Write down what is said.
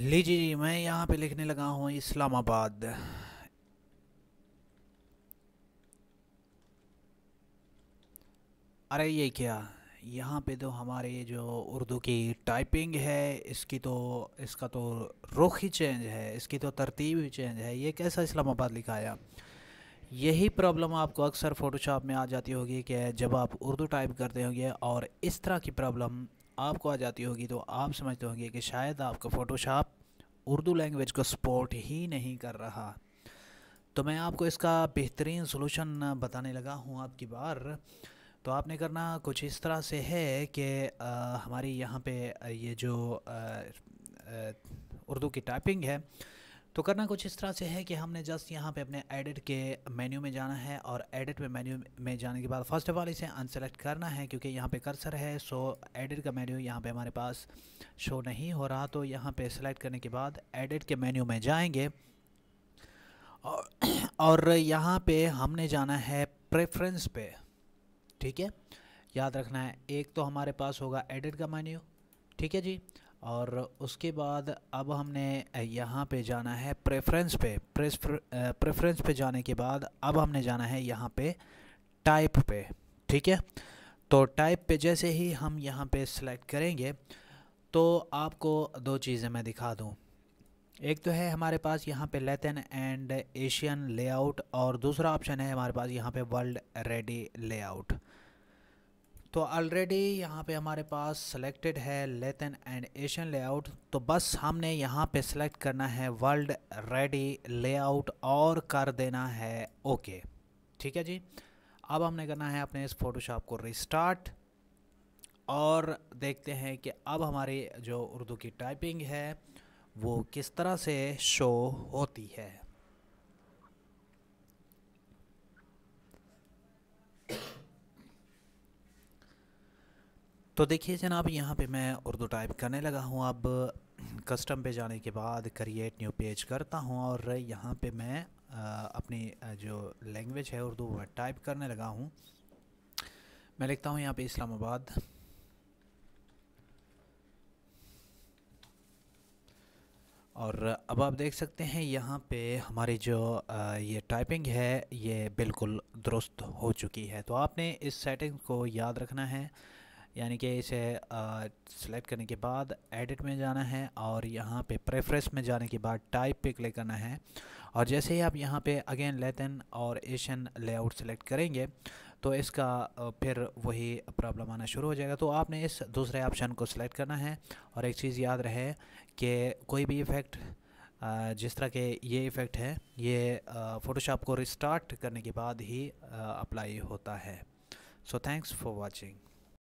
लीजिए जी मैं यहाँ पे लिखने लगा हूँ इस्लामाबाद अरे ये क्या यहाँ पे तो हमारे जो उर्दू की टाइपिंग है इसकी तो इसका तो रुख ही चेंज है इसकी तो तरतीब ही चेंज है ये कैसा इस्लामाबाद लिखा यही प्रॉब्लम आपको अक्सर फ़ोटोशॉप में आ जाती होगी कि जब आप उर्दू टाइप करते होंगे और इस तरह की प्रॉब्लम आपको आ जाती होगी तो आप समझते होंगे कि शायद आपका फ़ोटोशॉप उर्दू लैंग्वेज को सपोर्ट ही नहीं कर रहा तो मैं आपको इसका बेहतरीन सोलूशन बताने लगा हूँ आपकी बार तो आपने करना कुछ इस तरह से है कि हमारी यहाँ पे ये जो आ, आ, उर्दू की टाइपिंग है तो करना कुछ इस तरह से है कि हमने जस्ट यहाँ पे अपने एडिट के मेन्यू में जाना है और एडिट में मेन्यू में जाने के बाद फर्स्ट ऑफ ऑल इसे अनसेलेक्ट करना है क्योंकि यहाँ पे कर्सर है सो एडिट का मेन्यू यहाँ पे हमारे पास शो नहीं हो रहा तो यहाँ पे सेलेक्ट करने के बाद एडिट के मेन्यू में जाएंगे और और यहाँ पर हमने जाना है प्रेफरेंस पे ठीक है याद रखना है एक तो हमारे पास होगा एडिट का मेन्यू ठीक है जी और उसके बाद अब हमने यहाँ पे जाना है प्रेफरेंस पे प्रेफरेंस पे जाने के बाद अब हमने जाना है यहाँ पे टाइप पे ठीक है तो टाइप पे जैसे ही हम यहाँ पे सेलेक्ट करेंगे तो आपको दो चीज़ें मैं दिखा दूँ एक तो है हमारे पास यहाँ पे लेटिन एंड एशियन लेआउट और दूसरा ऑप्शन है हमारे पास यहाँ पे वर्ल्ड रेडी लेआउट तो ऑलरेडी यहाँ पे हमारे पास सेलेक्टेड है लेथन एंड एशियन लेआउट तो बस हमने यहाँ पे सेलेक्ट करना है वर्ल्ड रेडी लेआउट और कर देना है ओके ठीक है जी अब हमने करना है अपने इस फ़ोटोशॉप को रिस्टार्ट और देखते हैं कि अब हमारी जो उर्दू की टाइपिंग है वो किस तरह से शो होती है तो देखिए जनाब यहाँ पे मैं उर्दू टाइप करने लगा हूँ अब कस्टम पे जाने के बाद क्रिएट न्यू पेज करता हूँ और यहाँ पे मैं अपनी जो लैंग्वेज है उर्दू वह टाइप करने लगा हूँ मैं लिखता हूँ यहाँ पे इस्लामाबाद और अब आप देख सकते हैं यहाँ पे हमारी जो ये टाइपिंग है ये बिल्कुल दुरुस्त हो चुकी है तो आपने इस सेटिंग को याद रखना है यानी कि इसे सेलेक्ट करने के बाद एडिट में जाना है और यहाँ पे प्रेफरेंस में जाने के बाद टाइप पे क्लिक करना है और जैसे ही आप यहाँ पे अगेन लेतन और एशियन लेआउट सेलेक्ट करेंगे तो इसका फिर वही प्रॉब्लम आना शुरू हो जाएगा तो आपने इस दूसरे ऑप्शन को सिलेक्ट करना है और एक चीज़ याद रहे कि कोई भी इफ़ेक्ट जिस तरह के ये इफ़ेक्ट है ये फ़ोटोशॉप को रिस्टार्ट करने के बाद ही अप्लाई होता है सो थैंक्स फॉर वॉचिंग